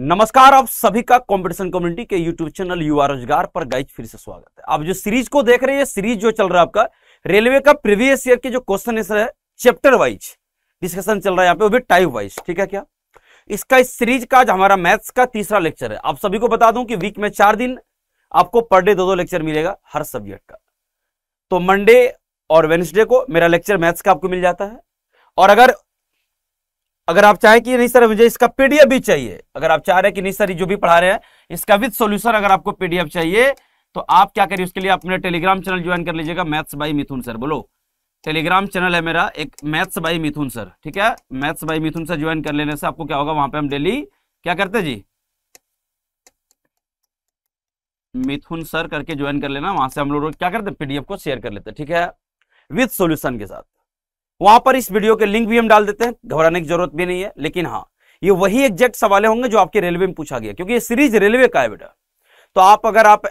नमस्कार आप सभी का कंपटीशन कम्युनिटी के यूट्यूब चैनल युवा रोजगार पर गाइज फिर से स्वागत है आप जो सीरीज को देख रहे हैं सीरीज जो चल रहा है आपका रेलवे का प्रीवियस ईयर के जो क्वेश्चन है चैप्टर वाइज डिस्कशन चल रहा है यहाँ पे वो भी टाइप वाइज ठीक है क्या इसका इस सीरीज का आज हमारा मैथ्स का तीसरा लेक्चर है आप सभी को बता दूं कि वीक में चार दिन आपको पर डे दो दो लेक्चर मिलेगा हर सब्जेक्ट का तो मंडे और वेनेसडे को मेरा लेक्चर मैथ्स का आपको मिल जाता है और अगर अगर आप चाहें कि नहीं सर मुझे इसका पीडीएफ भी चाहिए अगर आप चाह रहे हैं कि नहीं सर जो भी पढ़ा रहे हैं इसका विद सॉल्यूशन अगर आपको पीडीएफ चाहिए तो आप क्या करिए उसके लिए आप मेरा टेलीग्राम चैनल ज्वाइन कर लीजिएगा मैथ्स बाई मिथुन सर बोलो टेलीग्राम चैनल है मेरा एक मैथ्स बाई मिथुन सर ठीक है maths by Mithun sir join कर लेने से आपको क्या होगा वहां पर हम डेली क्या करते जी मिथुन सर करके ज्वाइन कर लेना वहां से हम लोग क्या करते पीडीएफ को शेयर कर लेते ठीक है विथ सोल्यूशन के साथ वहां पर इस वीडियो के लिंक भी हम डाल देते हैं घबराने की जरूरत भी नहीं है लेकिन हाँ ये वही एग्जैक्ट सवाल होंगे जो आपके रेलवे में पूछा गया क्योंकि ये सीरीज रेलवे का है बेटा तो आप अगर आप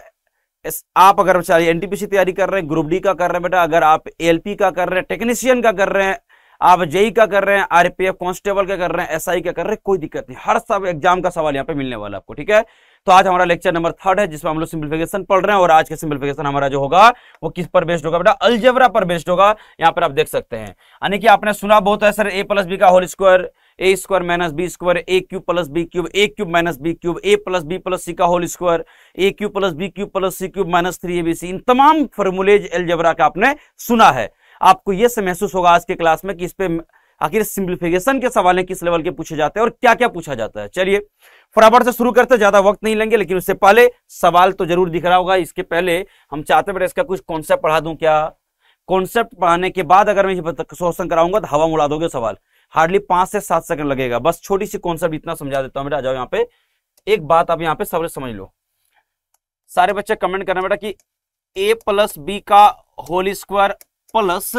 आप अगर चाहिए एनटीपीसी तैयारी कर रहे हैं ग्रुप डी का कर रहे हैं बेटा अगर आप एलपी का कर रहे हैं टेक्नीशियन का कर रहे हैं आप जेई e का कर रहे हैं आरपीएफ कांस्टेबल का कर रहे हैं एसआई का कर रहे हैं कोई दिक्कत नहीं हर सब एग्जाम का सवाल यहाँ पे मिलने वाला आपको ठीक है तो आज हमारा लेक्चर नंबर थर्ड है जिसमें हम लोग सिंप्लीफिकेशन पढ़ रहे हैं और आज का सिंप्लीफिकेशन हमारा जो होगा वो किस पर बेस्ड होगा बेटा अलजेबरा पर बेस्ड होगा यहाँ पर आप देख सकते हैं यानी कि आपने सुना बहुत है सर ए प्लस बी का whole square A square minus B square A cube plus B cube A cube minus B cube A plus B plus C का whole square A cube plus B cube plus C cube minus three A B C इन तमाम formulas algebra का आपने सुना है आपको यह से महसूस होगा आज के क्लास में कि इस पर आखिर सिंप्लीफिकेशन के सवाल किस लेवल के पूछे जाते हैं और क्या क्या पूछा जाता है चलिए फटाफट से शुरू करते ज्यादा वक्त नहीं लेंगे लेकिन उससे पहले सवाल तो जरूर दिख रहा होगा इसके पहले हम चाहते हैं इसका कुछ कॉन्सेप्ट पढ़ा दूं क्या कॉन्सेप्ट पढ़ाने के बाद अगर मैं शोषण कराऊंगा तो हवा उड़ा दोगे सवाल हार्डली पांच से सात सेकंड लगेगा बस छोटी सी कॉन्सेप्ट इतना समझा देता हूं बेटा जाओ यहाँ पे एक बात आप यहाँ पे सब समझ लो सारे बच्चे कमेंट करना बेटा कि ए प्लस बी का होल स्क्वायर प्लस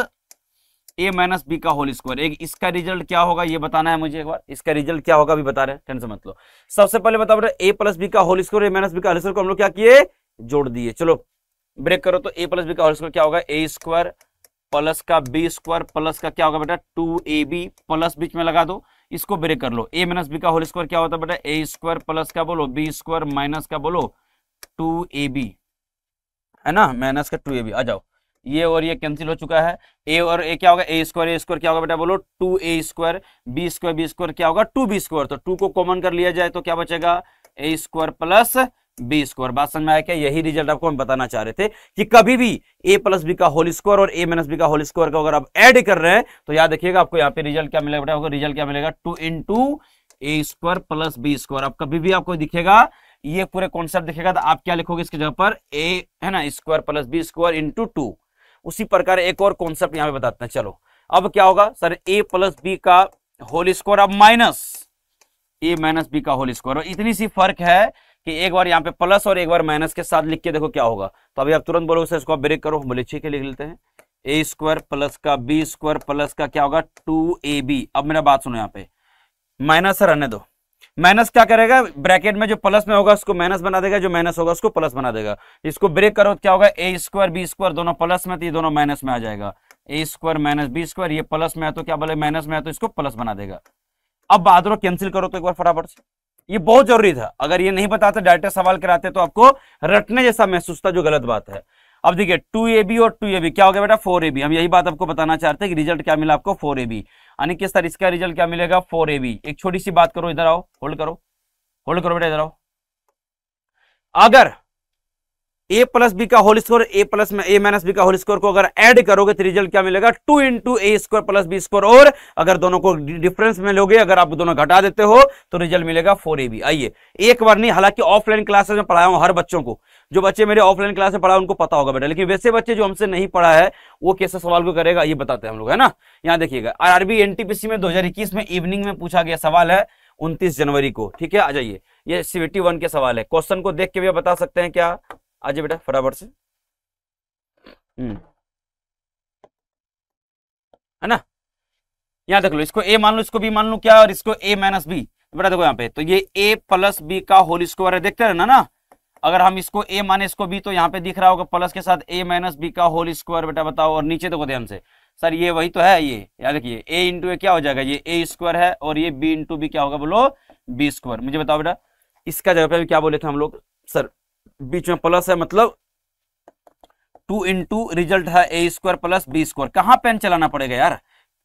ए माइनस बी का होल स्क्वायर एक इसका रिजल्ट क्या होगा ये बताना है मुझे एक बार इसका रिजल्ट क्या होगा भी बता रहे हैं टेंशन मत लो सबसे पहले बता बेटा ए प्लस बी का होल स्क्वायर ए माइनस बी का होल स्क्वायर को हम लोग क्या किए जोड़ दिए चलो ब्रेक करो तो ए प्लस बी का होल स्क्वायर क्या होगा ए स्क्वायर प्लस का बी स्क्वायर प्लस का क्या होगा बेटा टू ए बी प्लस बीच में लगा दो इसको ब्रेक कर लो ए माइनस बी का होल स्क्वायर क्या होता है बेटा ए स्क्वायर प्लस का बोलो बी स्क्वायर माइनस का बोलो टू ए बी है ना माइनस का टू ए बी आ जाओ ये और ये कैंसिल हो चुका है ए और ए क्या होगा ए स्क्वायर ए स्क्वायर क्या होगा बेटा बोलो two A square B square B square क्या होगा टू बी स्क्वायर तो टू को कॉमन कर लिया जाए तो क्या बचेगा A square plus B square बात समझ में आया क्या यही रिजल्ट आपको हम बताना चाह रहे थे कि कभी भी ए प्लस बी का होल स्क्वायर और ए माइनस बी का होल स्क्वायर का अगर आप एड कर रहे हैं तो याद रखिएगा आपको यहाँ पे रिजल्ट क्या मिलेगा बेटा रिजल्ट क्या मिलेगा two into A square plus B square आप कभी भी आपको दिखेगा ये पूरे कॉन्सेप्ट दिखेगा तो आप क्या लिखोगे इसके जगह पर ए है ना square plus B square into two उसी प्रकार एक और कॉन्सेप्ट यहां पे बताते हैं चलो अब क्या होगा सर ए प्लस बी का होल स्कोर अब माइनस ए माइनस बी का होल स्कोर इतनी सी फर्क है कि एक बार यहाँ पे प्लस और एक बार माइनस के साथ लिख के देखो क्या होगा तो अभी आप तुरंत बोलो सर इसको ब्रेक करो बोले ठीक है लिख लेते हैं ए स्क्वायर प्लस का बी स्क्वायर प्लस का क्या होगा टू ए बी अब मेरा बात सुनो यहाँ पे माइनस रहने दो माइनस क्या करेगा ब्रैकेट में जो प्लस में होगा उसको माइनस बना देगा जो माइनस होगा उसको प्लस बना देगा इसको ब्रेक करो तो क्या होगा ए स्क्वायर बी स्क्वायर दोनों प्लस में तो ये दोनों माइनस में आ जाएगा A square minus B square ये प्लस में है तो क्या बोले माइनस में है तो इसको प्लस बना देगा अब बादलों कैंसिल करो तो एक बार फटाफट से ये बहुत जरूरी था अगर ये नहीं बताते डायरेक्ट सवाल कराते तो आपको रटने जैसा महसूस था जो गलत बात है अब देखिए टू ए बी और टू ए बी क्या हो गया बेटा फोर ए बी हम यही बात आपको बताना चाहते हैं कि रिजल्ट क्या मिला आपको four A B Aniket sir इसका रिजल्ट क्या मिलेगा फोर ए बी एक छोटी सी बात करो इधर आओ होल्ड करो होल्ड करो बेटा इधर आओ अगर ए प्लस बी का होल स्कोर ए प्लस में ए माइनस बी का होल स्कोर को अगर ऐड करोगे तो रिजल्ट क्या मिलेगा two into A square plus B square और अगर दोनों को डिफरेंस में लोगे अगर आप दोनों घटा देते हो तो रिजल्ट मिलेगा फोर ए बी आइए एक बार नहीं हालांकि ऑफलाइन क्लासेस में पढ़ाया हूं हर बच्चों को जो बच्चे मेरे ऑफलाइन क्लास में पढ़ा उनको पता होगा बेटा लेकिन वैसे बच्चे जो हमसे नहीं पढ़ा है वो कैसे सवाल को करेगा ये बताते हैं हम लोग है ना यहाँ देखिएगा आरआरबी एनटीपीसी में 2021 में इवनिंग में पूछा गया सवाल है 29 जनवरी को ठीक है आ जाइए ये सीवीटी वन के सवाल है क्वेश्चन को देख के भी बता सकते हैं क्या आ बेटा फटाफट से हम्म। है ना यहाँ देख लो इसको ए मान लो इसको बी मान लो क्या और इसको ए माइनस बी बेटा देखो यहाँ पे तो ये ए प्लस बी का होल स्क्वायर है देखते रहना ना अगर हम इसको ए माने इसको बी तो यहाँ पे दिख रहा होगा प्लस के साथ ए माइनस बी का होल स्क्वायर बेटा बताओ और नीचे देखो ध्यान से सर ये वही तो है ये याद रखिए ए इंटू ए क्या हो जाएगा ये ए स्क्वायर है और ये बी इंटू बी क्या होगा बोलो बी स्क्वायर मुझे बताओ बेटा इसका जगह पे क्या बोले थे हम लोग सर बीच में प्लस है मतलब टू इंटू रिजल्ट है ए स्क्वायर प्लस बी स्क्वायर कहाँ पेन चलाना पड़ेगा यार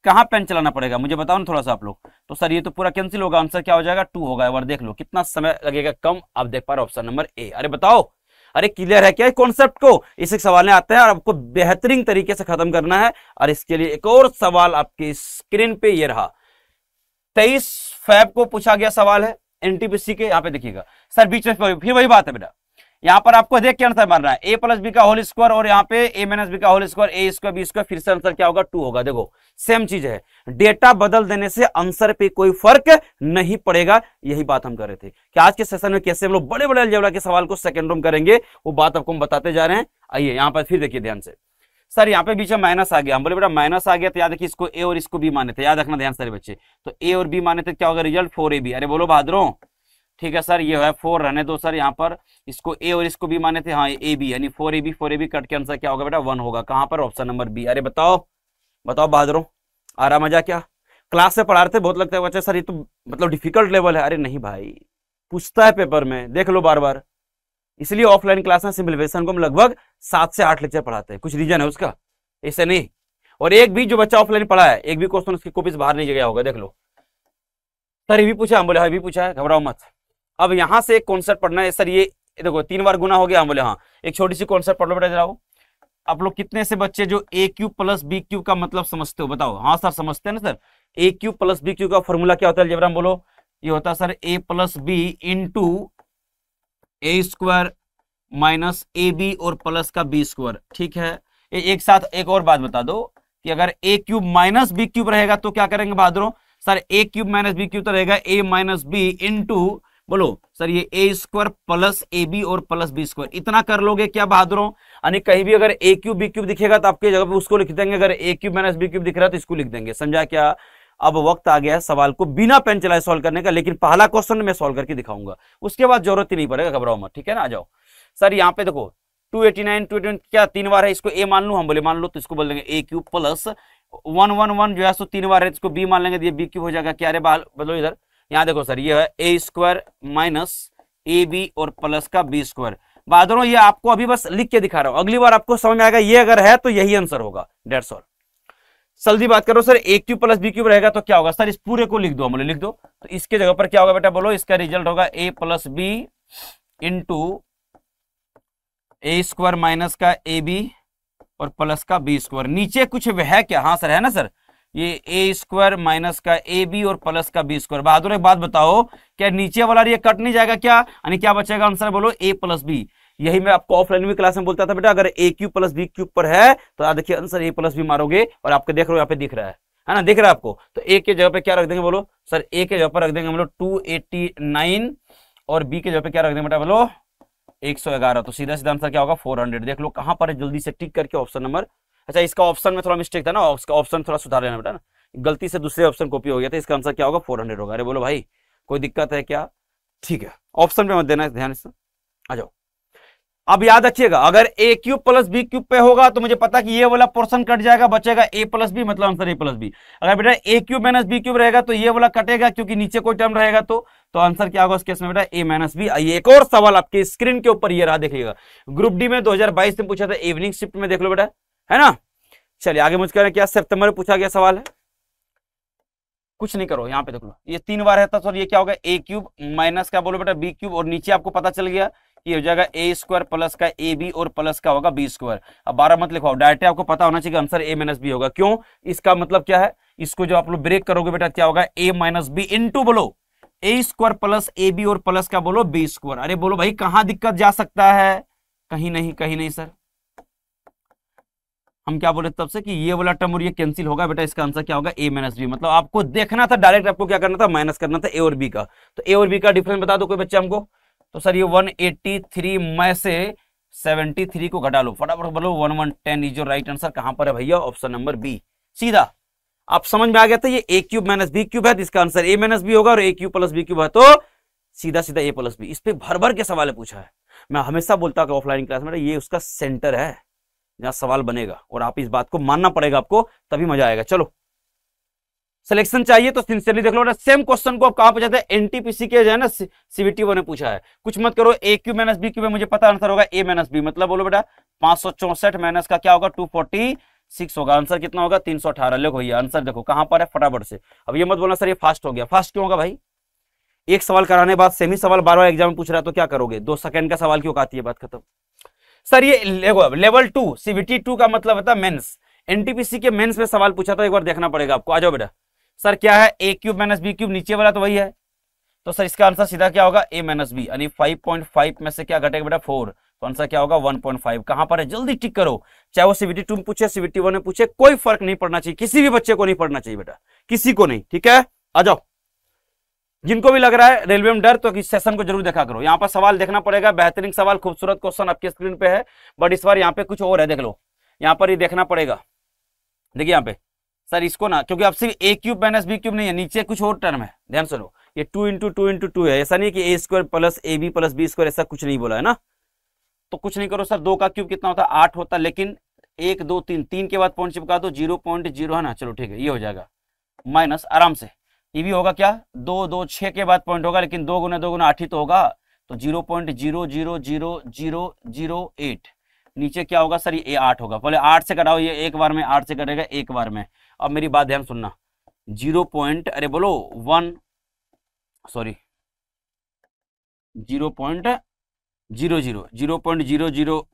कहाँ पेन चलाना पड़ेगा मुझे बताओ ना थोड़ा सा आप लोग तो सर ये तो पूरा कैंसिल होगा आंसर क्या हो जाएगा टू होगा और देख लो कितना समय लगेगा कम आप देख पा रहे ऑप्शन नंबर ए अरे बताओ अरे क्लियर है क्या कॉन्सेप्ट को इसी सवाल आते हैं और आपको बेहतरीन तरीके से खत्म करना है और इसके लिए एक और सवाल आपकी स्क्रीन पे ये रहा तेईस फैब को पूछा गया सवाल है एनटीपीसी के यहाँ पे देखिएगा सर बीच में फिर वही बात है बेटा यहाँ पर आपको देख के आंसर मान रहा है ए प्लस बी का होल स्क्वायर और यहाँ पे ए माइनस बी का whole square A square B square फिर से आंसर क्या होगा टू होगा देखो सेम चीज है डेटा बदल देने से आंसर पे कोई फर्क नहीं पड़ेगा यही बात हम कर रहे थे कि आज के सेशन में कैसे हम लोग बड़े बड़े अलजेबरा के सवाल को सेकेंड रूम करेंगे वो बात आपको हम बताते जा रहे हैं आइए यहाँ पर फिर देखिए ध्यान से सर यहाँ पे बीच में माइनस आ गया हम बोले बेटा माइनस आ गया तो याद रखिए इसको ए और इसको बी माने थे याद रखना ध्यान सारे बच्चे तो ए और बी माने थे क्या होगा रिजल्ट फोर ए बी अरे बोलो बहादुरों ठीक है सर ये है फोर रहने दो सर यहाँ पर इसको ए और इसको बी माने थे हाँ ए बी यानी four A B four A B cut के आंसर क्या होगा बेटा वन होगा कहाँ पर ऑप्शन नंबर बी अरे बताओ बताओ बहादुर आ रहा मजा क्या क्लास से पढ़ा रहे थे बहुत लगता है बच्चे अच्छा सर ये तो मतलब डिफिकल्ट लेवल है अरे नहीं भाई पूछता है पेपर में देख लो बार बार इसलिए ऑफलाइन क्लास में सिंप्लीफिकेशन को हम लगभग सात से आठ लेक्चर पढ़ाते हैं कुछ रीजन है उसका ऐसे नहीं और एक भी जो बच्चा ऑफलाइन पढ़ा है एक भी क्वेश्चन उसकी कॉपीज बाहर नहीं गया होगा देख लो सर ये भी पूछा हम बोले हाँ भी पूछा है घबराओ मत अब यहां से एक कॉन्सेप्ट पढ़ना है सर ये देखो तीन बार गुना हो गया हम बोले हाँ एक छोटी सी कॉन्सेप्ट पढ़ लो बेटा जरा आप लोग कितने से बच्चे जो A cube plus B cube का मतलब समझते हो बताओ हाँ सर समझते हैं ना sir A cube plus B cube का फॉर्मूला क्या होता है जबरा बोलो ये होता है sir A plus B into A square minus A B और प्लस का बी स्क्वायर ठीक है ए, एक साथ एक और बात बता दो कि अगर A cube minus B cube रहेगा तो क्या करेंगे बहादुरों sir A cube minus B cube तो रहेगा A minus B into बोलो सर ये ए स्क्वायर प्लस ए बी और प्लस बी स्क्वायर इतना कर लोगे क्या बहादुरों यानी कहीं भी अगर ए क्यूब बी क्यूब दिखेगा तो आपके जगह पे उसको लिख देंगे अगर A cube minus B cube दिख रहा है तो इसको लिख देंगे समझा क्या अब वक्त आ गया है सवाल को बिना पेन चलाए सॉल्व करने का लेकिन पहला क्वेश्चन मैं सॉल्व करके दिखाऊंगा उसके बाद जरूरत ही नहीं पड़ेगा घबराओ मत ठीक है ना आ जाओ सर यहाँ पे देखो टू एटी क्या तीन बार है इसको ए मान लू हम हाँ, बोले मान लो तो इसको बोल देंगे A cube plus one one one जो है सो तीन बार है इसको बी मान लेंगे बी तो क्यूब हो जाएगा क्या रे बाल इधर यहाँ देखो सर ये है ए स्क्वायर माइनस ए बी और प्लस का बी स्क्वायर बादलों ये आपको अभी बस लिख के दिखा रहा हूं अगली बार आपको समझ में आएगा ये अगर है तो यही आंसर होगा डेट्स ऑल जल्दी बात करो sir A cube plus B cube रहेगा तो क्या होगा सर इस पूरे को लिख दो बोले लिख दो तो इसके जगह पर क्या होगा बेटा बोलो इसका रिजल्ट होगा A plus B into A square minus का ए बी और प्लस का बी स्क्वायर नीचे कुछ है क्या हाँ सर है ना सर ये ए स्क्वायर माइनस का ए बी और प्लस का बी स्क्वायर बहादुर एक बात बताओ क्या नीचे वाला ये कट नहीं जाएगा क्या यानी क्या बचेगा आंसर बोलो ए प्लस बी यही मैं आपको ऑफलाइन भी क्लास में बोलता था बेटा अगर ए क्यू प्लस बी क्यूब पर है तो आप देखिए आंसर ए प्लस बी मारोगे और आपको देख रहे हो यहाँ पे दिख रहा है है ना दिख रहा है आपको तो ए के जगह पे क्या रख देंगे बोलो सर ए के जगह पर रख देंगे बोलो टू एट्टी नाइन और बी के जगह पे क्या रख देंगे बेटा बोलो ग्यारह तो सीधा सीधा आंसर क्या होगा हंड्रेड देख लो कहां पर है जल्दी से टिक करके ऑप्शन नंबर अच्छा इसका ऑप्शन में थोड़ा मिस्टेक था ना उसका ऑप्शन थोड़ा सुधार लेना बेटा ना गलती से दूसरे ऑप्शन कॉपी हो गया था इसका आंसर क्या होगा फोर हंड्रेड होगा अरे बोलो भाई कोई दिक्कत है क्या ठीक है ऑप्शन पे मत देना ध्यान से आ जाओ अब याद रखिएगा अगर A cube plus B cube पे होगा तो मुझे पता कि ये वाला पोर्शन कट जाएगा बचेगा ए प्लस बी मतलब आंसर ए प्लस बी अगर बेटा A cube minus B cube रहेगा तो ये वाला कटेगा क्योंकि नीचे कोई टर्म रहेगा तो तो आंसर क्या होगा उसके केस में बेटा ए माइनस बी आइए एक और सवाल आपके स्क्रीन के ऊपर ये रहा देखिएगा ग्रुप डी में बाईस में पूछा था इवनिंग शिफ्ट में देख लो बेटा है ना चलिए आगे मुझको क्या सितंबर में पूछा गया सवाल है कुछ नहीं करो यहाँ पे देख लो ये तीन बार रहता तो ये क्या होगा ए क्यूब माइनस क्या बोलो बेटा बी क्यूब और नीचे आपको पता चल गया ये हो जाएगा ए स्क्वायर प्लस का ए बी और प्लस का होगा बी स्क्वायर अब बारह मत लिखवाओ डायरेक्ट आपको पता होना चाहिए आंसर ए माइनस बी होगा क्यों इसका मतलब क्या है इसको जो आप लोग ब्रेक करोगे बेटा क्या होगा ए माइनस बी इंटू बोलो A square plus A B और प्लस का बोलो बी स्क्वायर अरे बोलो भाई कहां दिक्कत जा सकता है कहीं नहीं कहीं नहीं सर हम क्या बोले तब से कि ये वाला टर्म और ये कैंसिल होगा बेटा इसका आंसर क्या होगा ए माइनस बी मतलब आपको देखना था डायरेक्ट आपको क्या करना था माइनस करना था ए और बी का तो ए और बी का डिफरेंस बता दो कोई बच्चे हमको तो सर ये 183 में से 73 को घटा लो फटाफट बोलो one one ten is your right answer कहां पर है भैया ऑप्शन नंबर बी सीधा आप समझ में आ गया था ये A cube minus B cube है तो इसका आंसर ए माइनस बी होगा और A cube plus B cube है तो सीधा सीधा ए प्लस बी इस पर भर भर के सवाल पूछा है मैं हमेशा बोलता हूँ ऑफलाइन क्लास में ये उसका सेंटर है जहां सवाल बनेगा और आप इस बात को मानना पड़ेगा आपको तभी मजा आएगा चलो सिलेक्शन चाहिए तो सिंसियरली देख लो ना सेम क्वेश्चन को आप कहां पूछा था एनटीपीसी के जो है ना सीबीटी ने पूछा है कुछ मत करो A cube minus B cube में मुझे पता आंसर होगा ए माइनस बी मतलब बोलो बेटा पांच सौ चौसठ माइनस का क्या होगा टू फोर्टी सिक्स होगा आंसर कितना होगा तीन सौ अठारह लिखो ये आंसर देखो कहां पर है फटाफट से अब ये मत बोलना सर ये फास्ट हो गया फास्ट क्यों होगा भाई एक सवाल कराने बाद सेमी सवाल बार बार एग्जाम में पूछ रहा है तो क्या करोगे दो सेकंड का सवाल क्यों आती है बात खत्म सर ये लेवल टू सीबीटी टू का मतलब होता है मेन्स एनटीपीसी के मेन्स में सवाल पूछा था एक बार देखना पड़ेगा आपको आ जाओ बेटा सर क्या है ए क्यूब माइनस बी क्यूब नीचे वाला तो वही है तो सर इसका आंसर सीधा क्या होगा ए माइनस बी यानी फाइव पॉइंट फाइव में से क्या घटेगा बेटा फोर तो आंसर क्या होगा वन पॉइंट फाइव कहां पर है जल्दी टिक करो चाहे वो सीबीटी टू में पूछे सीबीटी वन में पूछे कोई फर्क नहीं पड़ना चाहिए किसी भी बच्चे को नहीं पढ़ना चाहिए बेटा किसी को नहीं ठीक है आ जाओ जिनको भी लग रहा है रेलवे में डर तो इस सेशन को जरूर देखा करो यहाँ पर सवाल देखना पड़ेगा बेहतरीन सवाल खूबसूरत क्वेश्चन आपके स्क्रीन पे है बट इस बार यहाँ पे कुछ और है देख लो यहाँ पर ये देखना पड़ेगा देखिए यहाँ पे सर इसको ना क्योंकि अब सिर्फ A cube minus B cube नहीं है नीचे कुछ और टर्म है ध्यान सुनो ये two into two into two है ऐसा नहीं कि A square plus A B plus B square ऐसा कुछ नहीं बोला है ना तो कुछ नहीं करो सर दो का क्यूब कितना होता है आठ होता लेकिन एक दो तीन तीन के बाद पॉइंट चिपका दो जीरो पॉइंट जीरो है ना चलो ठीक है ये हो जाएगा माइनस आराम से ये भी होगा क्या दो दो छः के बाद पॉइंट होगा लेकिन दो गुना दो गुना आठ ही तो होगा तो zero point zero zero zero zero zero eight नीचे क्या होगा सर ये आठ होगा पहले आठ से कटाओ ये एक बार में आठ से कटेगा एक बार में अब मेरी बात ध्यान सुनना जीरो पॉइंट अरे बोलो one sorry zero point zero zero zero point zero zero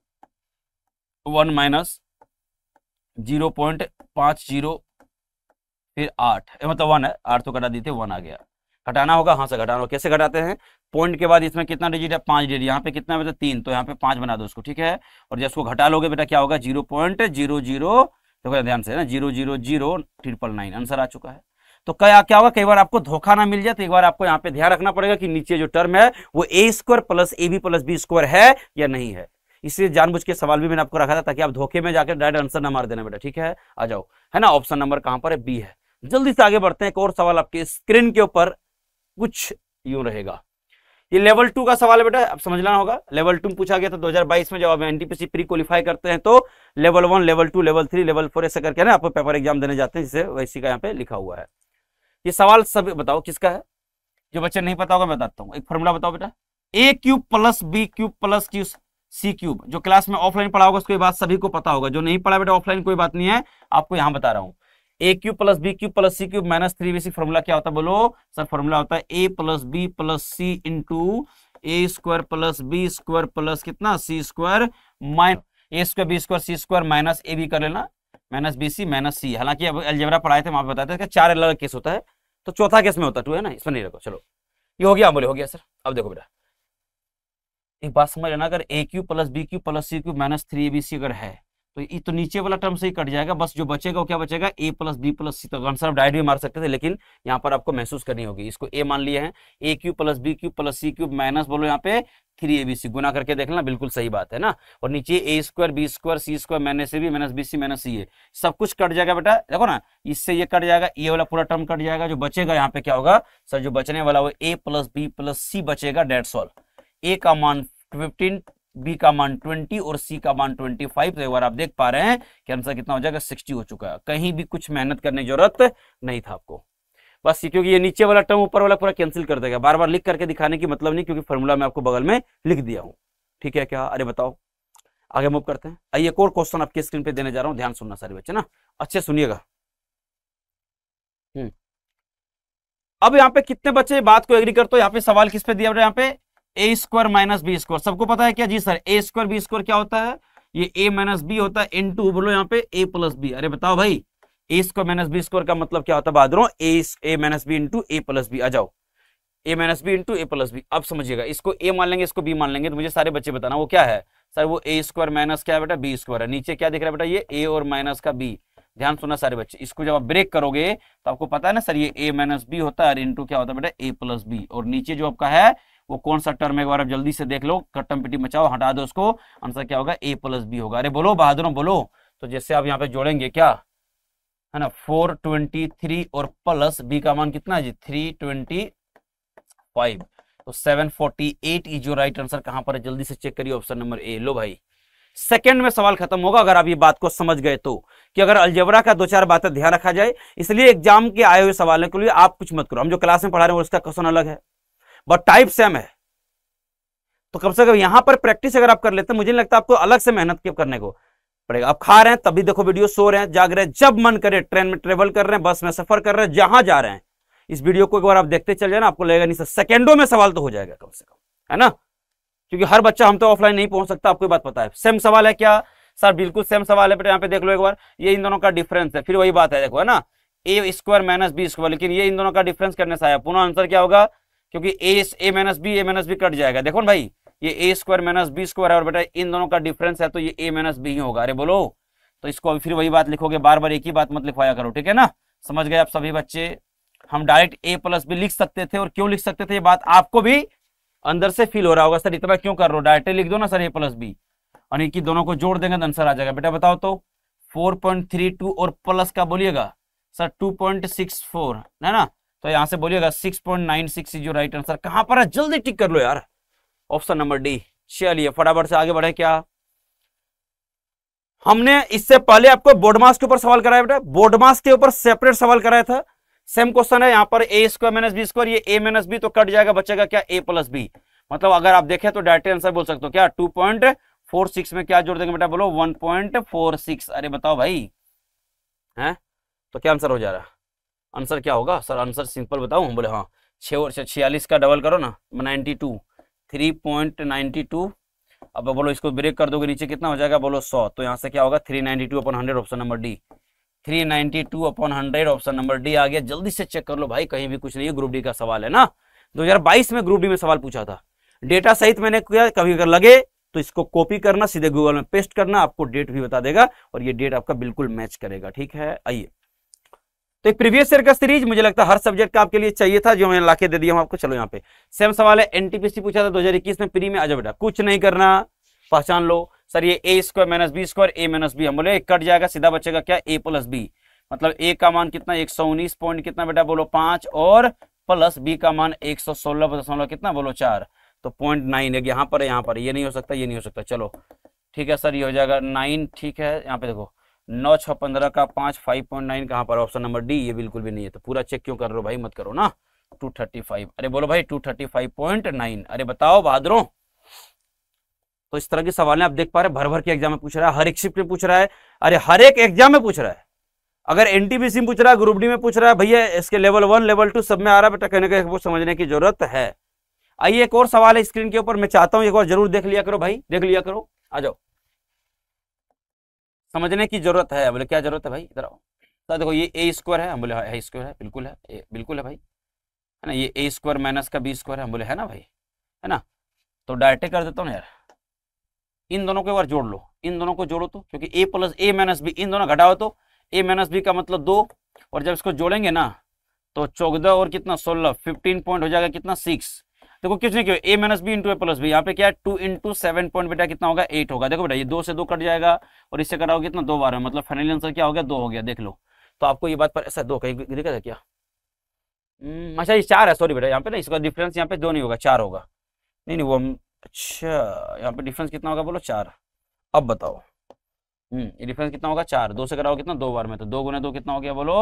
one minus zero point पाँच जीरो फिर आठ मतलब वन है आठ तो कटा दी थी वन आ गया घटाना होगा हाँ से घटाना होगा कैसे घटाते हैं पॉइंट के बाद इसमें कितना डिजिट है पांच डिजिट यहाँ पे कितना मतलब तीन तो यहाँ पे पांच बना दो उसको ठीक है और जब उसको घटा लोगे बेटा क्या होगा जीरो पॉइंट जीरो जीरो देखो ध्यान से ना zero zero zero triple nine answer आ चुका है तो क्या क्या होगा कई बार आपको धोखा ना मिल जाए तो एक बार आपको यहाँ पे ध्यान रखना पड़ेगा कि नीचे जो टर्म है वो A square plus A B plus B square है या नहीं है इसलिए जानबूझ के सवाल भी मैंने आपको रखा था ताकि आप धोखे में जाकर डायरेक्ट आंसर ना मार देना बेटा ठीक है आ जाओ है ना ऑप्शन नंबर कहाँ पर है बी है जल्दी से आगे बढ़ते हैं एक और सवाल आपके स्क्रीन के ऊपर कुछ यूं रहेगा ये लेवल टू का सवाल है बेटा अब समझना होगा लेवल टू पूछा गया था 2022 में जब आप एनटीपीसी प्री क्वालिफाई करते हैं तो level one level two level three level four ऐसा करके ना आपको पेपर एग्जाम देने जाते हैं जिसे वैसी का यहाँ पे लिखा हुआ है ये सवाल सब बताओ किसका है जो बच्चे नहीं पता होगा मैं बताता हूँ एक फॉर्मूला बताओ बेटा A cube plus B cube plus cube C cube जो क्लास में ऑफलाइन पढ़ा होगा उसके बात सभी को पता होगा जो नहीं पढ़ा बेटा ऑफलाइन कोई बात नहीं है आपको यहाँ बता रहा हूँ a cube plus B cube plus C cube minus three basic formula क्या होता है बोलो सर फॉर्मूला होता है ए plus B plus c into ए square plus B square plus कितना c square minus a square B square c square minus A b कर लेना minus b c minus c हालांकि अब अलजेबरा पढ़ाए थे वहां बताते थे चार अलग केस होता है तो चौथा केस में होता है टू है ना इसमें नहीं रखो चलो ये हो गया बोले हो गया सर अब देखो बेटा एक बात समझ लेना अगर ए cube plus B cube plus c cube minus three A B c अगर है तो ये तो नीचे वाला टर्म से ही कट जाएगा बस जो बचेगा वो क्या बचेगा ए प्लस बी प्लस सी तो आंसर आप डायरेक्ट भी मार सकते थे लेकिन यहाँ पर आपको महसूस करनी होगी इसको ए मान लिए हैं a cube plus B cube plus C cube minus बोलो यहाँ पे थ्री ए बी सी गुना करके देख लेना बिल्कुल सही बात है ना और नीचे a square B square c square minus A b minus b c minus c a सब कुछ कट जाएगा बेटा देखो ना इससे ये कट जाएगा ए वाला पूरा टर्म कट जाएगा जो बचेगा यहाँ पे क्या होगा सर जो बचने वाला वो a plus B plus c बचेगा डेट सॉल्व ए का मान फिफ्टीन बी का मान 20 और सी का मान 25 फाइव तो एक बार आप देख पा रहे हैं कि आंसर कितना हो जाएगा 60 हो चुका है कहीं भी कुछ मेहनत करने की जरूरत नहीं था आपको बस क्योंकि ये नीचे वाला टर्म ऊपर वाला पूरा कैंसिल कर देगा बार बार लिख करके दिखाने की मतलब नहीं क्योंकि फॉर्मूला में आपको बगल में लिख दिया हूं ठीक है क्या अरे बताओ आगे मूव करते हैं आइए एक और क्वेश्चन आपके स्क्रीन पे देने जा रहा हूँ ध्यान सुनना सारे बच्चे ना अच्छे सुनिएगा हम्म। अब यहाँ पे कितने बच्चे बात को एग्री करते हो यहाँ पे सवाल किस पे दिया यहाँ पे a square minus B square सबको पता है क्या जी sir a square B square क्या होता है ये ए माइनस बी होता है इन टू बोलो यहाँ पे ए प्लस बी अरे बताओ भाई a square minus B square का मतलब क्या होता है बादरों a a minus B into a plus b आ जाओ a minus B into a plus b अब समझिएगा इसको ए मान लेंगे इसको बी मान लेंगे तो मुझे सारे बच्चे बताना वो क्या है सर वो ए स्क्वायर माइनस क्या है बेटा बी स्क्वायर है नीचे क्या दिख रहा है बेटा ये ए और माइनस का बी ध्यान सुनना सारे बच्चे इसको जब आप ब्रेक करोगे तो आपको पता है ना सर ये ए माइनस बी होता है और इंटू क्या होता है बेटा ए प्लस बी और नीचे जो आपका है वो कौन सा टर्म एक बार आप जल्दी से देख लो कट्टम पिटी मचाओ हटा दो उसको आंसर क्या होगा ए प्लस बी होगा अरे बोलो बहादुरों बोलो तो जैसे आप यहाँ पे जोड़ेंगे क्या है ना फोर ट्वेंटी थ्री और प्लस बी का मान कितना है जी थ्री ट्वेंटी फाइव तो seven forty eight is your right answer कहां पर है जल्दी से चेक करिए ऑप्शन नंबर ए लो भाई सेकेंड में सवाल खत्म होगा अगर आप ये बात को समझ गए तो कि अगर अलजबरा का दो चार बातें ध्यान रखा जाए इसलिए एग्जाम के आए हुए सवालों के लिए आप कुछ मत करो हम जो क्लास में पढ़ा रहे हैं उसका क्वेश्चन अलग है बट टाइप सेम है तो कम से कम यहां पर प्रैक्टिस अगर आप कर लेते हैं मुझे नहीं लगता आपको अलग से मेहनत करने को पड़ेगा आप खा रहे हैं तभी देखो वीडियो सो रहे हैं जाग रहे हैं जब मन करे ट्रेन में ट्रेवल कर रहे हैं बस में सफर कर रहे हैं जहां जा रहे हैं इस वीडियो को एक बार आप देखते चल जाए ना आपको लगेगा नहीं सर सेकेंडो में सवाल तो हो जाएगा कम से कम है ना क्योंकि हर बच्चा हम तो ऑफलाइन नहीं पहुंच सकता आपको बात पता है सेम सवाल है क्या सर बिल्कुल सेम सवाल है बेटा यहाँ पे देख लो एक बार ये इन दोनों का डिफरेंस है फिर वही बात है देखो है ना a square minus B square लेकिन ये इन दोनों का डिफरेंस करने से आया पुनः आंसर क्या होगा क्योंकि a a minus b a minus b cut जाएगा देखो भाई ये ए स्क्वायर माइनस बी स्क्वायर है और बेटा इन दोनों का डिफरेंस है तो ये ए माइनस बी ही होगा अरे बोलो तो इसको अभी फिर वही बात लिखोगे बार बार एक ही बात मत लिखवाया करो ठीक है ना समझ गए आप सभी बच्चे हम डायरेक्ट ए प्लस बी लिख सकते थे और क्यों लिख सकते थे ये बात आपको भी अंदर से फील हो रहा होगा सर इतना क्यों कर रहे हो डायरेक्ट लिख दो ना सर ए प्लस बी और कि दोनों को जोड़ देंगे तो आंसर आ जाएगा बेटा बताओ तो टू और प्लस का बोलिएगा सर फोर है ना तो यहां से बोलिएगा six is your right answer कहां पर है जल्दी टिक कर लो यार ऑप्शन नंबर डी चलिए फटाफट से आगे बढ़े क्या हमने इससे पहले आपको बोर्डमास के ऊपर सवाल कराया बेटा बोर्डमास के ऊपर सेपरेट सवाल कराया था सेम क्वेश्चन है यहाँ पर a square minus B square ये ए माइनस बी तो कट जाएगा बचेगा क्या ए प्लस बी मतलब अगर आप देखें तो डायरेक्ट आंसर बोल सकते हो क्या टू पॉइंट फोर सिक्स में क्या जोड़ देंगे बेटा बोलो वन पॉइंट फोर सिक्स अरे बताओ भाई है तो क्या आंसर हो जा रहा है आंसर क्या होगा सर आंसर सिंपल बताऊँ बोले हाँ छः और छियालीस का डबल करो ना ninety two three point ninety two अब बोलो इसको ब्रेक कर दोगे नीचे कितना हो जाएगा बोलो सौ तो यहाँ से क्या होगा three ninety two upon hundred option number D three ninety two upon hundred option number D आ गया जल्दी से चेक कर लो भाई कहीं भी कुछ नहीं है ग्रुप डी का सवाल है ना बाईस में ग्रुप डी में सवाल पूछा था डेटा सहित मैंने किया कभी अगर लगे तो इसको कॉपी करना सीधे गूगल में पेस्ट करना आपको डेट भी बता देगा और ये डेट आपका बिल्कुल मैच करेगा ठीक है आइए तो एक प्रीवियस ईयर का सीरीज मुझे लगता है हर सब्जेक्ट का आपके लिए चाहिए था जो मैंने लाके दे दिया हूं आपको चलो यहाँ पे सेम सवाल है एनटीपीसी पूछा था 2021 में प्री में आजा बेटा कुछ नहीं करना पहचान लो सर ये ए स्क्वायर माइनस बी स्क्वायर ए माइनस बी हम बोले कट जाएगा सीधा बचेगा क्या ए प्लस बी मतलब ए का मान कितना एक सौ उन्नीस पॉइंट कितना बेटा बोलो पांच और प्लस बी का मान एक सौ सोलह दशमलव कितना बोलो चार तो पॉइंट नाइन है यहाँ पर यहाँ पर ये नहीं हो सकता ये नहीं हो सकता चलो ठीक है सर ये हो जाएगा नाइन ठीक है यहाँ पे देखो नौ छः पंद्रह का पाँच फाइव पॉइंट नाइन कहाँ पर ऑप्शन नंबर डी ये बिल्कुल भी नहीं है तो पूरा चेक क्यों कर रहे हो भाई मत करो ना टू थर्टी फाइव अरे बोलो भाई two thirty five point nine अरे बताओ बहादुरों तो इस तरह के सवाल आप देख पा रहे भर भर के एग्जाम में पूछ रहा है हर एक शिफ्ट में पूछ रहा है अरे हर एक एग्जाम में पूछ रहा है अगर एनटीपीसी में पूछ रहा है ग्रुप डी में पूछ रहा है भैया इसके लेवल वन लेवल टू सब में आ रहा है बेटा कहने का समझने की जरूरत है आइए एक और सवाल है स्क्रीन के ऊपर मैं चाहता हूँ एक बार जरूर देख लिया करो भाई देख लिया करो आ जाओ समझने की जरूरत है बोले क्या जरूरत है भाई इधर तो देखो ये ए स्क्वायर है हम बोले ए हाँ, स्क्वायर है बिल्कुल है ए, बिल्कुल है भाई है ना ये ए स्क्वायर माइनस का बी स्क्वायर है हम बोले है ना भाई है ना तो डायरेक्ट कर देता हूँ यार इन दोनों को एक बार जोड़ लो इन दोनों को जोड़ो तो क्योंकि a plus A minus B इन दोनों घटाओ तो ए माइनस बी का मतलब दो और जब इसको जोड़ेंगे ना तो चौदह और कितना सोलह फिफ्टीन पॉइंट हो जाएगा कितना सिक्स देखो कुछ नहीं क्यों a minus B into a plus b यहाँ पे क्या है टू इंटू सेवन पॉइंट बेटा कितना होगा एट होगा देखो बेटा ये दो से दो कट जाएगा और इससे कटाओगे कितना दो बार मतलब फाइनल आंसर क्या हो गया दो हो गया देख लो तो आपको ये बात पर ऐसा दो कहीं दिखा था क्या हम्म। अच्छा ये चार है सॉरी बेटा यहाँ पे ना इसका डिफरेंस यहाँ पे दो नहीं होगा चार होगा नहीं नहीं वो अच्छा यहाँ पे डिफरेंस कितना होगा बोलो चार अब बताओ हम्म डिफरेंस कितना होगा चार दो से कराओ कितना दो बार में तो दो गुना दो कितना हो गया बोलो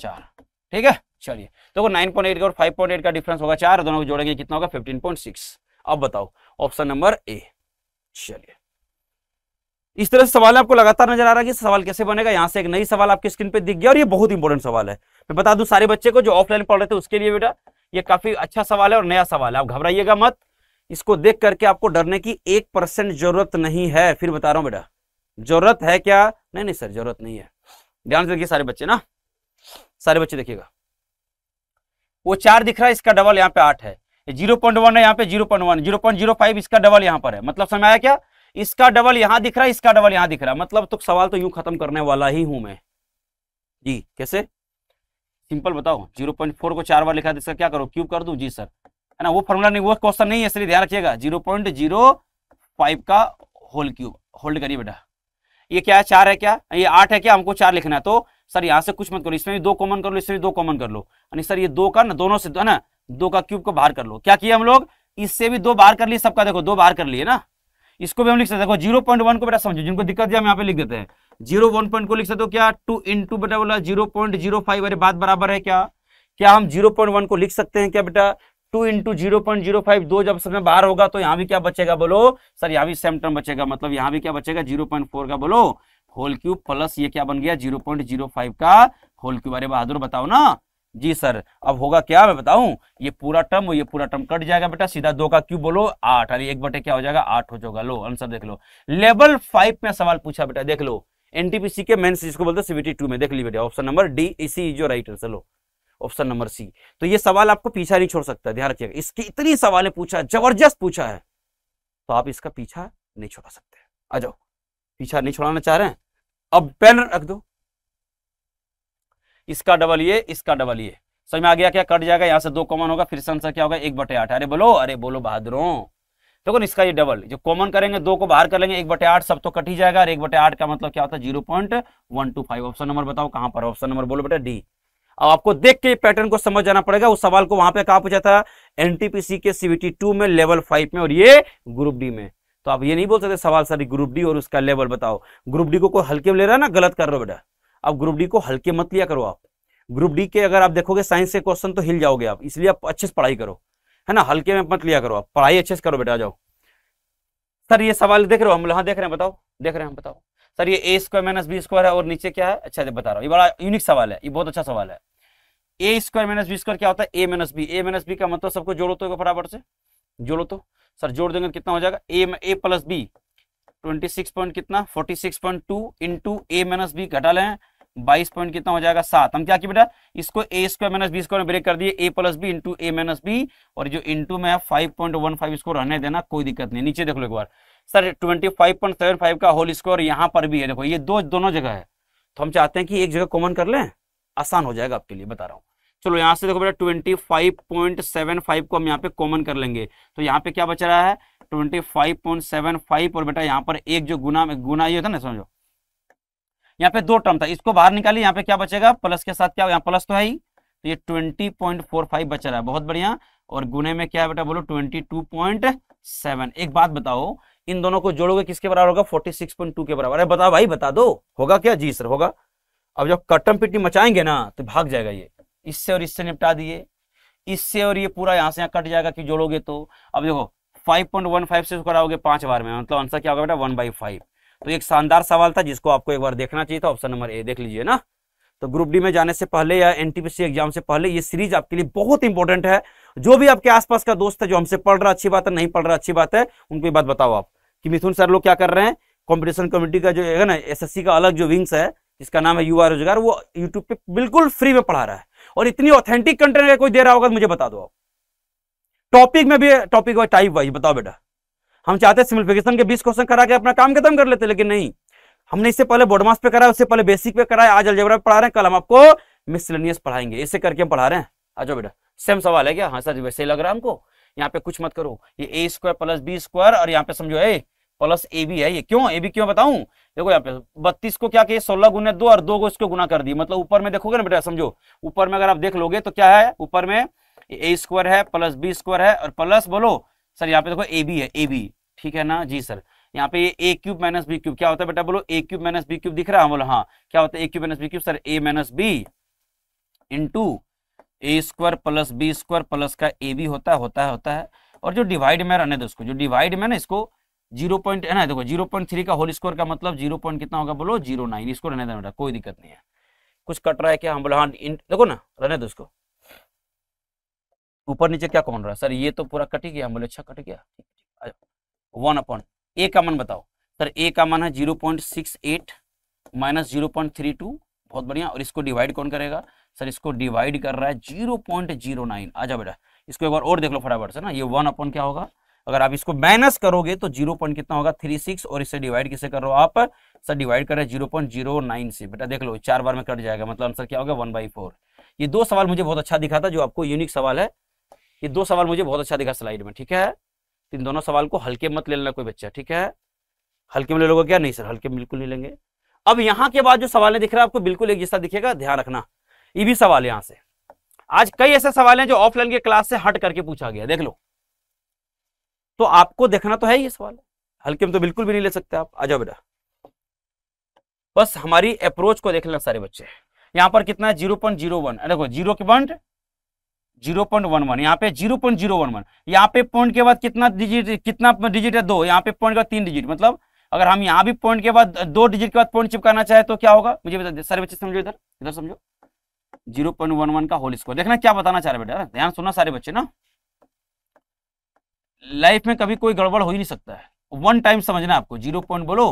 चार ठीक है चलिए तो नाइन पॉइंट एट और फाइव पॉइंट एट का डिफरेंस होगा चार दोनों को जोड़ेंगे कितना होगा फिफ्टीन पॉइंट सिक्स अब बताओ ऑप्शन नंबर ए चलिए इस तरह से सवाल आपको लगातार नजर आ रहा है कि सवाल कैसे बनेगा यहाँ से एक नई सवाल आपकी स्क्रीन पे दिख गया और ये बहुत इंपॉर्टेंट सवाल है मैं बता दूं सारे बच्चे को जो ऑफलाइन पढ़ रहे थे उसके लिए बेटा ये काफी अच्छा सवाल है और नया सवाल है आप घबराइएगा मत इसको देख करके आपको डरने की एक परसेंट जरूरत नहीं है फिर बता रहा हूं बेटा जरूरत है क्या नहीं नहीं सर जरूरत नहीं है ध्यान से देखिए सारे बच्चे ना सारे बच्चे देखिएगा वो चार दिख रहा है इसका डबल यहाँ पे आठ है जीरो पॉइंट वन है यहाँ पे zero point one zero point zero five इसका डबल यहाँ पर है मतलब समय आया क्या इसका डबल यहाँ दिख रहा है इसका डबल यहाँ दिख रहा है मतलब तो सवाल तो यूं खत्म करने वाला ही हूं मैं जी कैसे सिंपल बताओ जीरो पॉइंट फोर को चार बार लिखा दे क्या करो क्यूब कर दू जी सर है ना वो फॉर्मूला नहीं वो क्वेश्चन नहीं है इसलिए ध्यान रखिएगा जीरो पॉइंट जीरो फाइव का होल क्यूब होल्ड करिए बेटा ये क्या है चार है क्या ये आठ है क्या हमको चार लिखना है तो सर यहाँ से कुछ मत करो इसमें भी दो कॉमन कर लो इसमें भी दो कॉमन कर लो यानी सर ये दो का ना दोनों से है ना दो का क्यूब को बाहर कर लो क्या किया हम लोग इससे भी दो बाहर कर लिए सबका देखो दो बाहर कर लिए ना इसको भी हम लिख सकते हैं जीरो पॉइंट वन को बेटा समझो जिनको दिक्कत दिया हम यहाँ पे लिख देते हैं जीरो वन पॉइंट को लिख सकते हो क्या टू इन टू बेटा बोला जीरो पॉइंट जीरो फाइव अरे बात बराबर है क्या क्या हम जीरो पॉइंट वन को लिख सकते हैं क्या बेटा two into zero point zero five दो जब सब बाहर होगा तो यहाँ भी क्या बचेगा बोलो सर यहाँ भी सेम टर्म बचेगा मतलब यहाँ भी क्या बचेगा जीरो पॉइंट फोर का बोलो होल क्यूब प्लस ये क्या बन गया जीरो पॉइंट जीरो फाइव का होल क्यूब अरे बहादुर बताओ ना जी सर अब होगा क्या मैं बताऊं ये पूरा टर्म ये पूरा टर्म कट जाएगा बेटा सीधा दो का क्यूब बोलो आठ अरे एक बटे क्या हो जाएगा आठ हो जाएगा लो आंसर देख लो लेवल फाइव में सवाल पूछा बेटा देख लो एनटीपीसी के मेंस को बोलते हैं सीबीटी टू में देख ली बेटा ऑप्शन नंबर डी इसी जो राइट आंसर लो ऑप्शन नंबर सी तो ये सवाल आपको पीछा नहीं छोड़ सकता ध्यान रखिएगा इसकी इतनी सवाल पूछा जबरदस्त पूछा है तो आप इसका पीछा नहीं छोड़ा सकते आ जाओ पीछा नहीं छोड़ाना चाह रहे हैं अब बैनर रख दो इसका डबल ये इसका डबल ये समझ में आ गया क्या कट जाएगा यहां से दो कॉमन होगा फिर संख्या क्या होगा एक बटे आठ अरे बोलो अरे बोलो बहादुरों देखो इसका ये डबल जो कॉमन करेंगे दो को बाहर कर लेंगे एक बटे आठ सब तो कट ही जाएगा और एक बटे आठ का मतलब क्या होता है zero point one two five option number बताओ कहां पर ऑप्शन नंबर बोलो बेटा डी अब आपको देख के पैटर्न को समझ जाना पड़ेगा उस सवाल को वहां पे कहा पूछा था एनटीपीसी के सीबीटी टू में लेवल फाइव में और ये ग्रुप डी में तो आप ये नहीं बोल सकते सवाल सर ग्रुप डी और उसका लेवल बताओ ग्रुप डी को कोई हल्के में ले रहा है ना गलत कर रहे हो बेटा अब ग्रुप डी को हल्के मत लिया करो आप ग्रुप डी के अगर आप देखोगे साइंस के क्वेश्चन तो हिल जाओगे आप इसलिए आप अच्छे से पढ़ाई करो है ना हल्के में मत लिया करो आप पढ़ाई अच्छे से करो बेटा जाओ सर ये सवाल देख रहे हो हम यहाँ देख रहे हैं बताओ देख रहे हैं हम बताओ सर ये ए स्क्वायर माइनस बी स्क्वायर है और नीचे क्या है अच्छा बता रहा हूँ ये बड़ा यूनिक सवाल है ये बहुत अच्छा सवाल है ए स्क्वायर माइनस बी स्क्वायर क्या होता है a minus b a minus B का मतलब सबको जोड़ो तो फटाफट से जोड़ो तो सर जोड़ देंगे तो कितना हो जाएगा a a plus b twenty six point कितना forty six point two into a minus b घटा लें बाईस पॉइंट कितना हो जाएगा सात हम क्या किया बेटा इसको a square minus B square में ब्रेक कर दिए a plus B into a minus b और जो इंटू में फाइव पॉइंट वन फाइव इसको रहने देना कोई दिक्कत नहीं नीचे देख लो एक बार sir twenty five point seven five का होल स्क्वायर यहाँ पर भी है देखो ये दो दोनों जगह है तो हम चाहते हैं कि एक जगह कॉमन कर लें आसान हो जाएगा आपके लिए बता रहा हूँ चलो यहाँ से देखो बेटा twenty five point seven five को हम यहाँ पे कॉमन कर लेंगे तो यहाँ पे क्या बच रहा है twenty five point seven five और बेटा यहाँ पर एक जो गुना गुना ये था ना समझो यहाँ पे दो टर्म था इसको बाहर निकालिए यहाँ पे क्या बचेगा प्लस के साथ क्या यहाँ प्लस तो है ही तो ये ट्वेंटी पॉइंट फोर फाइव बच रहा है बहुत बढ़िया और गुने में क्या है बेटा बोलो ट्वेंटी टू पॉइंट सेवन एक बात बताओ इन दोनों को जोड़ोगे किसके बराबर होगा फोर्टी सिक्स पॉइंट टू के बराबर है बताओ भाई बता दो होगा क्या जी सर होगा अब जब कटम पिटी मचाएंगे ना तो भाग जाएगा ये इससे और इससे निपटा दिए इससे और ये पूरा यहाँ से यहाँ कट जाएगा कि जोड़ोगे तो अब देखो 5.15 से इसको कराओगे पांच बार में मतलब आंसर क्या होगा बेटा वन बाई फाइव तो एक शानदार सवाल था जिसको आपको एक बार देखना चाहिए था ऑप्शन नंबर ए देख लीजिए ना तो ग्रुप डी में जाने से पहले या एनटीपीसी एग्जाम से पहले ये सीरीज आपके लिए बहुत इंपॉर्टेंट है जो भी आपके आसपास का दोस्त है जो हमसे पढ़ रहा अच्छी बात है नहीं पढ़ रहा अच्छी बात है उनको ये बात बताओ आप कि मिथुन सर लोग क्या कर रहे हैं कॉम्पिटिशन कमेटी का जो है ना एसएससी का अलग जो विंग्स है जिसका नाम है युवा रोजगार वो यूट्यूब पे बिल्कुल फ्री में पढ़ा रहा है और इतनी ऑथेंटिक कंटेंट कोई दे रहा होगा तो मुझे बता दो टॉपिक में भी टॉपिक वाइज टाइप वाइज बताओ बेटा हम चाहते हैं सिंप्लीफिकेशन के बीस क्वेश्चन करा के अपना काम खत्म कर लेते लेकिन नहीं हमने इससे पहले बोर्डमास पे कराया उससे पहले बेसिक पे कराया आज अलजेबरा पढ़ा रहे हैं कल हम आपको मिसलेनियस पढ़ाएंगे इसे करके हम पढ़ा रहे हैं आ जाओ बेटा सेम सवाल है क्या हाँ सर वैसे ही लग रहा है हमको यहाँ पे कुछ मत करो ये ए स्क्वायर प्लस बी स्क्वायर और यहाँ पे समझो ए प्लस ए बी है ये क्यों ए बी क्यों बताऊं देखो यहाँ पे बत्तीस को क्या किया सोलह गुने दो और दो को इसको गुना कर दी मतलब ऊपर में देखोगे ना बेटा समझो ऊपर में अगर आप देख लोगे तो क्या है ऊपर में ए स्क्वायर है प्लस बी स्क्वायर है और प्लस बोलो सर यहाँ पे देखो ए बी है ए बी ठीक है ना जी सर यहाँ पे a cube minus B cube क्या होता है बेटा बोलो a cube minus B cube दिख रहा है बोलो हाँ क्या होता है ए cube minus B cube sir a minus B into A square plus B square plus का ए बी होता है होता है होता है और जो डिवाइड में रहने दो इसको जो डिवाइड में ना इसको जीरो पॉइंट है ना देखो जीरो पॉइंट थ्री का होल स्कोर का मतलब जीरो पॉइंट कितना होगा बोलो जीरो नाइन स्कोर रहने देना कोई दिक्कत नहीं है कुछ कट रहा है क्या हम बोले हाँ देखो ना रहने दो उसको ऊपर नीचे क्या कौन रहा है सर ये तो पूरा कट ही गया हम बोले अच्छा कट गया वन अपॉन ए का मन बताओ सर ए का मन है zero point six eight minus zero point three two बहुत बढ़िया और इसको डिवाइड कौन करेगा सर इसको डिवाइड कर रहा है जीरो पॉइंट जीरो नाइन आ जाओ बेटा इसको एक बार और देख लो फटाफट से ना ये वन अपॉन क्या होगा अगर आप इसको माइनस करोगे तो जीरो पॉइंट कितना होगा थ्री सिक्स और इससे डिवाइड किसे कर रहे हो आप सर डिवाइड कर रहे हैं जीरो पॉइंट जीरो नाइन से बेटा देख लो चार बार में कट जाएगा मतलब आंसर क्या होगा वन बाई फोर ये दो सवाल मुझे बहुत अच्छा दिखा था जो आपको यूनिक सवाल है ये दो सवाल मुझे बहुत अच्छा दिखा स्लाइड में ठीक है इन दोनों सवाल को हल्के मत ले लेना कोई बच्चा ठीक है हल्के में ले लोगों क्या नहीं सर हल्के में बिल्कुल नहीं लेंगे अब यहाँ के बाद जो सवाल दिख रहा है आपको बिल्कुल एक जैसा दिखेगा ध्यान रखना ये भी सवाल यहाँ से आज कई ऐसे सवाल हैं जो ऑफलाइन के क्लास से हट करके पूछा गया देख लो तो आपको देखना तो है ये सवाल हल्के में तो बिल्कुल भी नहीं ले सकते आप आ जाओ बेटा बस हमारी अप्रोच को देख लेना सारे बच्चे यहाँ पर कितना है जीरो पॉइंट जीरो वन देखो जीरो के point zero point one one यहाँ पे zero point zero one one यहाँ पे पॉइंट के बाद कितना डिजिट कितना डिजिट है दो यहाँ पे पॉइंट के बाद तीन डिजिट मतलब अगर हम यहाँ भी पॉइंट के बाद दो डिजिट के बाद पॉइंट चिपकाना चाहे तो क्या होगा मुझे बता सारे बच्चे समझो इधर इधर समझो जीरो पॉइंट वन वन का होल स्कोर देखना क्या बताना चाह रहे बेटा ध्यान सुनना सारे बच्चे ना लाइफ में कभी कोई गड़बड़ हो ही नहीं सकता है वन टाइम समझना आपको जीरो पॉइंट बोलो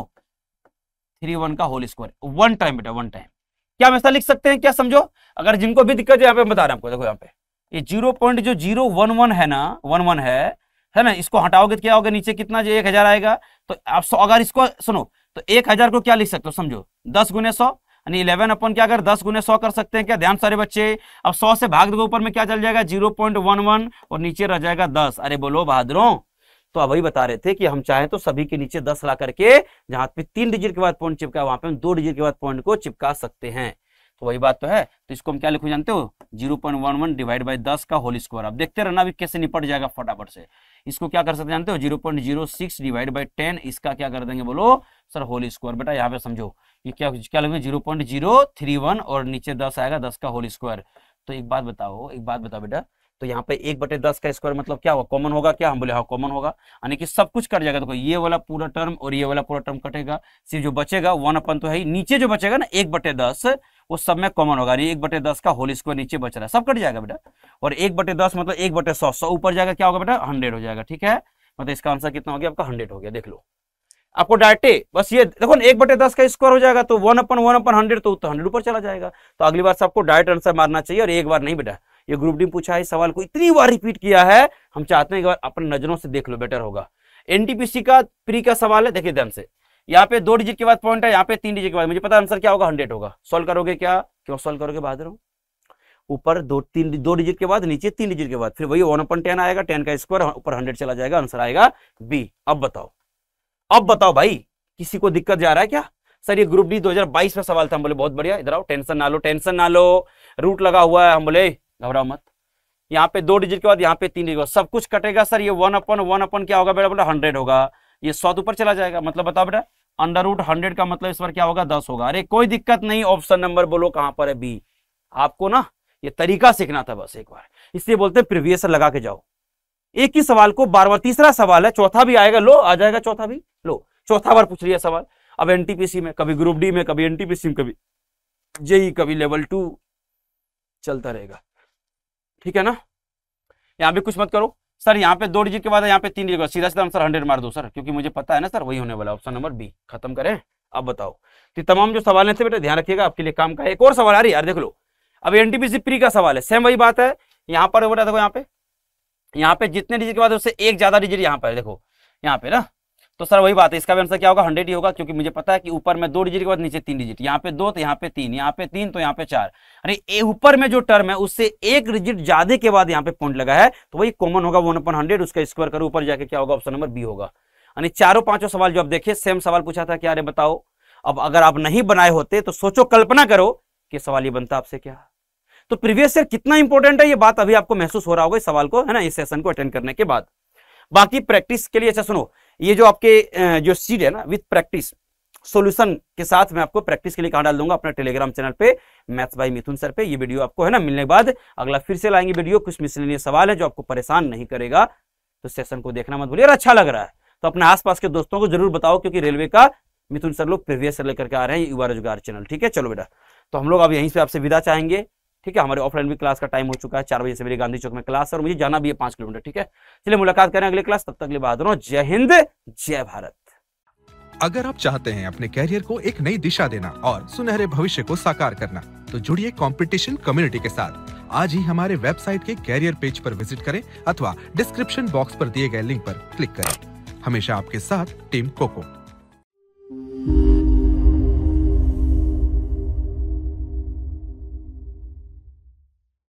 थ्री वन का होल स्क्वायर वन टाइम बेटा वन टाइम क्या हम ऐसा लिख सकते हैं क्या समझो अगर जिनको भी दिक्कत है यहाँ पे बता रहे आपको देखो यहाँ पे ये जीरो पॉइंट जो जीरो वन वन है ना वन वन है है ना इसको हटाओगे तो क्या होगा नीचे कितना जो एक हजार आएगा तो आप सौ अगर इसको सुनो तो एक हजार को क्या लिख सकते हो समझो दस गुने सौ यानी इलेवन अपन क्या कर दस गुने सौ कर सकते हैं क्या ध्यान सारे बच्चे अब सौ से भाग दो ऊपर में क्या चल जाएगा जीरो पॉइंट वन वन और नीचे रह जाएगा दस अरे बोलो बहादुरों तो अब वही बता रहे थे कि हम चाहें तो सभी के नीचे दस ला करके जहां पे तीन डिजिट के बाद पॉइंट चिपका वहां पे हम दो डिजिट के बाद पॉइंट को चिपका सकते हैं तो वही बात तो है तो इसको हम क्या लिखो जानते हो zero point one one divide by दस का होल स्क्वायर अब देखते रहना अभी कैसे निपट जाएगा फटाफट से इसको क्या कर सकते जानते हो zero point zero six divide by ten इसका क्या कर देंगे बोलो सर होल स्क्वायर बेटा यहाँ पे समझो ये क्या क्या लगेगा zero point zero three one और नीचे दस आएगा दस का होल स्क्वायर तो एक बात बताओ एक बात बताओ बेटा तो यहाँ पे एक बटे दस का स्क्वायर मतलब क्या होगा कॉमन होगा क्या हम बोले हाँ कॉमन होगा यानी कि सब कुछ कट जाएगा देखो तो ये वाला पूरा टर्म और ये वाला पूरा टर्म कटेगा सिर्फ जो बचेगा वन अपन तो है ही नीचे जो बचेगा ना एक बटे दस वो सब में कॉमन होगा यानी एक बटे दस का होल स्क्वायर नीचे बच रहा है सब कट जाएगा बेटा और एक बटे दस मतलब एक बटे सौ सौ ऊपर जाएगा क्या होगा बेटा हंड्रेड हो जाएगा ठीक है मतलब इसका आंसर कितना हो गया आपका हंड्रेड हो गया देख लो आपको डायरेक्टे बस ये देखो एक बटे दस का स्क्वायर हो जाएगा तो one upon one upon hundred तो हंड्रेड ऊपर चला जाएगा तो अगली बार से आपको डायरेक्ट आंसर मारना चाहिए और एक बार नहीं बेटा ये ग्रुप डी पूछा है सवाल को इतनी बार रिपीट किया है हम चाहते हैं एक बार अपने नजरों से देख लो बेटर होगा एनटीपीसी का प्री का सवाल है देखिए ध्यान से यहाँ पे दो डिजिट के बाद पॉइंट है यहाँ पे तीन डिजिट के बाद मुझे पता आंसर क्या होगा हंड्रेड होगा सोल्व करोगे क्या क्यों सोल्व करोगे बाद ऊपर दो तीन दो डिजिट के बाद नीचे तीन डिजिट के बाद फिर वही वन अपन टेन आएगा टेन का स्क्वायर ऊपर हंड्रेड चला जाएगा आंसर आएगा बी अब बताओ अब बताओ भाई किसी को दिक्कत जा रहा है क्या सर ये ग्रुप डी 2022 में सवाल था हम बोले बहुत बढ़िया इधर आओ टेंशन ना लो टेंशन ना लो रूट लगा हुआ है हम बोले घबराओ मत यहाँ पे दो डिजिट के बाद यहाँ पे तीन डिजिट सब कुछ कटेगा सर ये वन अपन वन अपन क्या होगा बेटा बोला हंड्रेड होगा ये सौ ऊपर चला जाएगा मतलब बताओ बेटा अंडर रूट हंड्रेड का मतलब इस बार क्या होगा दस होगा अरे कोई दिक्कत नहीं ऑप्शन नंबर बोलो कहाँ पर है बी आपको ना ये तरीका सीखना था बस एक बार इसलिए बोलते हैं प्रीवियस लगा के जाओ एक ही सवाल को बार बार तीसरा सवाल है चौथा भी आएगा लो आ जाएगा चौथा भी लो चौथा बार पूछ लिया सवाल अब एनटीपीसी में कभी ग्रुप डी में कभी एनटीपीसी में कभी जेई e, कभी लेवल टू चलता रहेगा ठीक है ना यहां पे कुछ मत करो सर यहाँ पे दो डिजिट के बाद यहाँ पे तीन डिजिट सीधा सीधा आंसर हंड्रेड मार दो सर क्योंकि मुझे पता है ना सर वही होने वाला ऑप्शन नंबर बी खत्म करें अब बताओ तो तमाम जो सवाल थे बेटा ध्यान रखिएगा आपके लिए काम का एक और सवाल आ रही यार देख लो अब एनटीपीसी प्री का सवाल है सेम वही बात है यहाँ पर बेटा देखो यहाँ पे यहाँ पे जितने डिजिट के बाद उससे एक ज्यादा डिजिट यहाँ पर देखो यहाँ पे ना तो सर वही बात है इसका भी आंसर क्या होगा हंड्रेड ही होगा क्योंकि मुझे पता है कि ऊपर में दो डिजिट के बाद नीचे तीन डिजिट यहाँ पे दो तो यहाँ पे तीन यहाँ पे तीन तो यहाँ पे चार यानी ऊपर में जो टर्म है उससे एक डिजिट ज्यादा के बाद यहाँ पे पॉइंट लगा है तो वही कॉमन होगा वन अपन हंड्रेड उसका स्क्वायर करो ऊपर जाके क्या होगा ऑप्शन नंबर बी होगा यानी चारों पांचों सवाल जो आप देखिए सेम सवाल पूछा था क्या अरे बताओ अब अगर आप नहीं बनाए होते तो सोचो कल्पना करो कि सवाल ये बनता आपसे क्या तो प्रीवियस ईयर कितना इंपॉर्टेंट है ये बात अभी आपको महसूस हो रहा होगा इस सवाल को है ना इस सेशन को अटेंड करने के बाद बाकी प्रैक्टिस के लिए अच्छा सुनो ये जो आपके जो सीड है ना विथ प्रैक्टिस सोल्यूशन के साथ मैं आपको प्रैक्टिस के लिए कहा डाल दूंगा अपना टेलीग्राम चैनल पे मैथ्स बाई मिथुन सर पे ये वीडियो आपको है ना मिलने के बाद अगला फिर से लाएंगे वीडियो कुछ मिसलिनियस सवाल है जो आपको परेशान नहीं करेगा तो सेशन को देखना मत भूलिए अच्छा लग रहा है तो अपने आसपास के दोस्तों को जरूर बताओ क्योंकि रेलवे का मिथुन सर लोग प्रीवियस लेकर के आ रहे हैं युवा रोजगार चैनल ठीक है चलो बेटा तो हम लोग अब यहीं से आपसे विदा चाहेंगे ठीक है हमारे ऑफलाइन भी क्लास का टाइम हो चुका है चार बजे से मेरी गांधी चौक में क्लास और मुझे जाना भी है पांच किलोमीटर ठीक है चलिए मुलाकात करें अगले क्लास तब तक लिए बहादुर जय हिंद जय भारत अगर आप चाहते हैं अपने कैरियर को एक नई दिशा देना और सुनहरे भविष्य को साकार करना तो जुड़िए कंपटीशन कम्युनिटी के साथ आज ही हमारे वेबसाइट के कैरियर पेज पर विजिट करें अथवा डिस्क्रिप्शन बॉक्स पर दिए गए लिंक पर क्लिक करें हमेशा आपके साथ टीम कोको